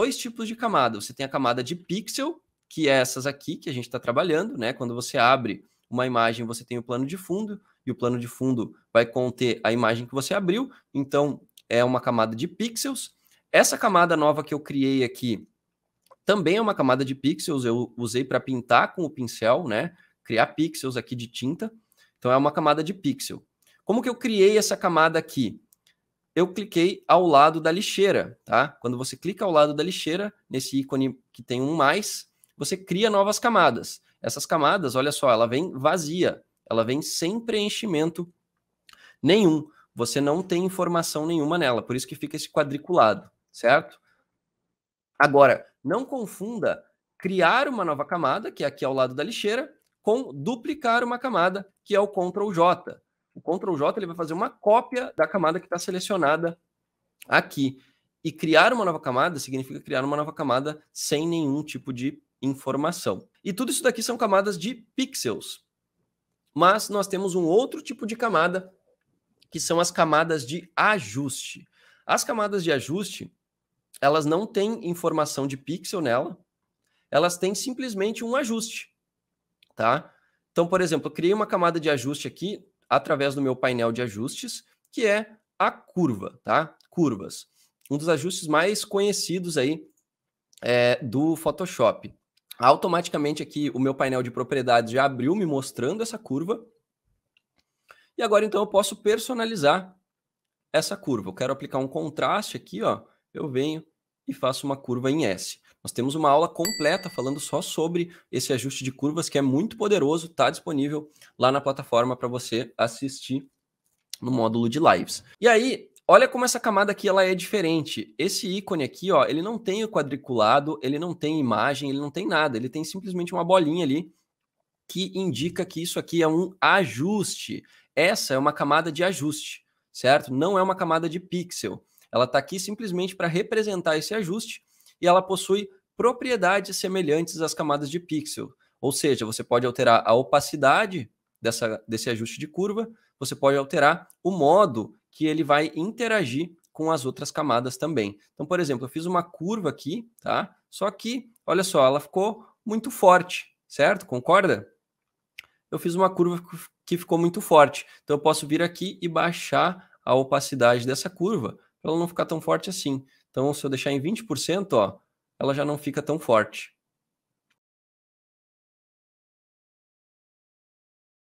dois tipos de camada. Você tem a camada de pixel, que é essas aqui que a gente está trabalhando, né? Quando você abre uma imagem, você tem o plano de fundo, e o plano de fundo vai conter a imagem que você abriu. Então, é uma camada de pixels. Essa camada nova que eu criei aqui também é uma camada de pixels. Eu usei para pintar com o pincel, né? Criar pixels aqui de tinta. Então, é uma camada de pixel. Como que eu criei essa camada aqui? eu cliquei ao lado da lixeira, tá? Quando você clica ao lado da lixeira, nesse ícone que tem um mais, você cria novas camadas. Essas camadas, olha só, ela vem vazia, ela vem sem preenchimento nenhum. Você não tem informação nenhuma nela, por isso que fica esse quadriculado, certo? Agora, não confunda criar uma nova camada, que é aqui ao lado da lixeira, com duplicar uma camada, que é o Ctrl J. O Ctrl J ele vai fazer uma cópia da camada que está selecionada aqui. E criar uma nova camada significa criar uma nova camada sem nenhum tipo de informação. E tudo isso daqui são camadas de pixels. Mas nós temos um outro tipo de camada, que são as camadas de ajuste. As camadas de ajuste, elas não têm informação de pixel nela, elas têm simplesmente um ajuste, tá? Então, por exemplo, eu criei uma camada de ajuste aqui através do meu painel de ajustes, que é a curva, tá? Curvas. Um dos ajustes mais conhecidos aí é, do Photoshop. Automaticamente aqui o meu painel de propriedades já abriu me mostrando essa curva. E agora então eu posso personalizar essa curva. Eu quero aplicar um contraste aqui, ó. Eu venho, e faça uma curva em S. Nós temos uma aula completa falando só sobre esse ajuste de curvas que é muito poderoso, está disponível lá na plataforma para você assistir no módulo de lives. E aí, olha como essa camada aqui ela é diferente. Esse ícone aqui, ó, ele não tem o quadriculado, ele não tem imagem, ele não tem nada, ele tem simplesmente uma bolinha ali que indica que isso aqui é um ajuste. Essa é uma camada de ajuste, certo? Não é uma camada de pixel. Ela está aqui simplesmente para representar esse ajuste e ela possui propriedades semelhantes às camadas de pixel. Ou seja, você pode alterar a opacidade dessa, desse ajuste de curva, você pode alterar o modo que ele vai interagir com as outras camadas também. Então, por exemplo, eu fiz uma curva aqui, tá? Só que, olha só, ela ficou muito forte, certo? Concorda? Eu fiz uma curva que ficou muito forte. Então, eu posso vir aqui e baixar a opacidade dessa curva ela não ficar tão forte assim. Então, se eu deixar em 20%, ó, ela já não fica tão forte.